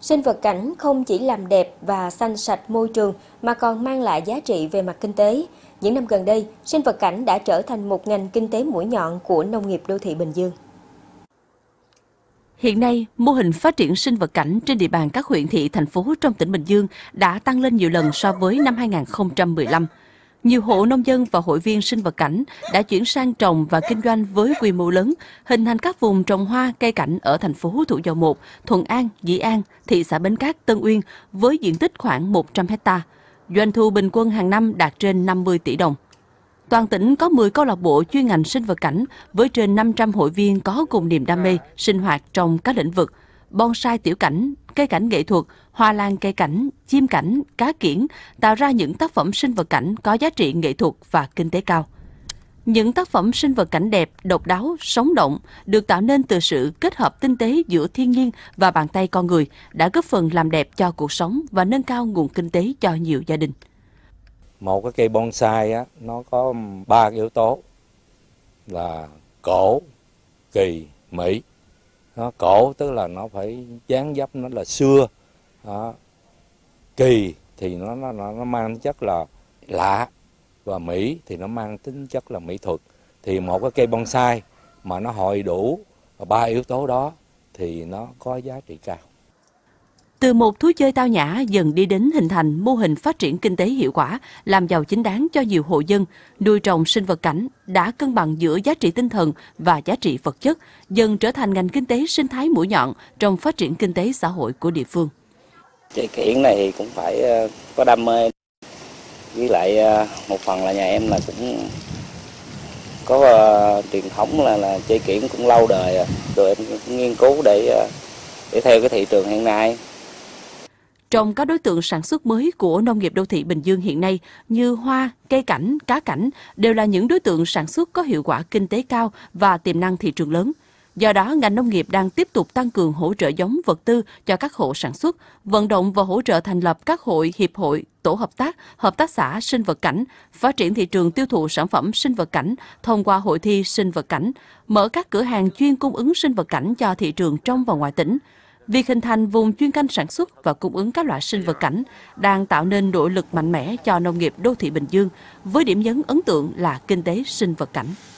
Sinh vật cảnh không chỉ làm đẹp và xanh sạch môi trường mà còn mang lại giá trị về mặt kinh tế. Những năm gần đây, sinh vật cảnh đã trở thành một ngành kinh tế mũi nhọn của nông nghiệp đô thị Bình Dương. Hiện nay, mô hình phát triển sinh vật cảnh trên địa bàn các huyện thị, thành phố trong tỉnh Bình Dương đã tăng lên nhiều lần so với năm 2015. Nhiều hộ nông dân và hội viên sinh vật cảnh đã chuyển sang trồng và kinh doanh với quy mô lớn, hình thành các vùng trồng hoa, cây cảnh ở thành phố Thủ Dầu Một, Thuận An, Dĩ An, thị xã Bến Cát, Tân Uyên với diện tích khoảng 100 hecta. Doanh thu bình quân hàng năm đạt trên 50 tỷ đồng. Toàn tỉnh có 10 câu lạc bộ chuyên ngành sinh vật cảnh với trên 500 hội viên có cùng niềm đam mê, sinh hoạt trong các lĩnh vực – bonsai tiểu cảnh, cây cảnh nghệ thuật, hoa lan cây cảnh, chim cảnh, cá kiển tạo ra những tác phẩm sinh vật cảnh có giá trị nghệ thuật và kinh tế cao. Những tác phẩm sinh vật cảnh đẹp, độc đáo, sống động được tạo nên từ sự kết hợp tinh tế giữa thiên nhiên và bàn tay con người đã góp phần làm đẹp cho cuộc sống và nâng cao nguồn kinh tế cho nhiều gia đình. Một cái cây bonsai á, nó có ba yếu tố là cổ, kỳ, mỹ nó cổ tức là nó phải dáng dấp nó là xưa đó. kỳ thì nó nó nó mang tính chất là lạ và mỹ thì nó mang tính chất là mỹ thuật thì một cái cây bonsai mà nó hội đủ ba yếu tố đó thì nó có giá trị cao từ một thú chơi tao nhã dần đi đến hình thành mô hình phát triển kinh tế hiệu quả, làm giàu chính đáng cho nhiều hộ dân, nuôi trồng sinh vật cảnh đã cân bằng giữa giá trị tinh thần và giá trị vật chất, dần trở thành ngành kinh tế sinh thái mũi nhọn trong phát triển kinh tế xã hội của địa phương. Chị Kiển này cũng phải ờ, có đam mê, với lại ờ, một phần là nhà em là cũng có uh, truyền thống là là chơi kiển cũng lâu đời rồi em cũng nghiên cứu để để theo cái thị trường hiện nay trong các đối tượng sản xuất mới của nông nghiệp đô thị Bình Dương hiện nay như hoa, cây cảnh, cá cảnh đều là những đối tượng sản xuất có hiệu quả kinh tế cao và tiềm năng thị trường lớn. Do đó, ngành nông nghiệp đang tiếp tục tăng cường hỗ trợ giống vật tư cho các hộ sản xuất, vận động và hỗ trợ thành lập các hội, hiệp hội, tổ hợp tác, hợp tác xã sinh vật cảnh, phát triển thị trường tiêu thụ sản phẩm sinh vật cảnh thông qua hội thi sinh vật cảnh, mở các cửa hàng chuyên cung ứng sinh vật cảnh cho thị trường trong và ngoài tỉnh. Việc hình thành vùng chuyên canh sản xuất và cung ứng các loại sinh vật cảnh đang tạo nên nội lực mạnh mẽ cho nông nghiệp đô thị Bình Dương với điểm nhấn ấn tượng là kinh tế sinh vật cảnh.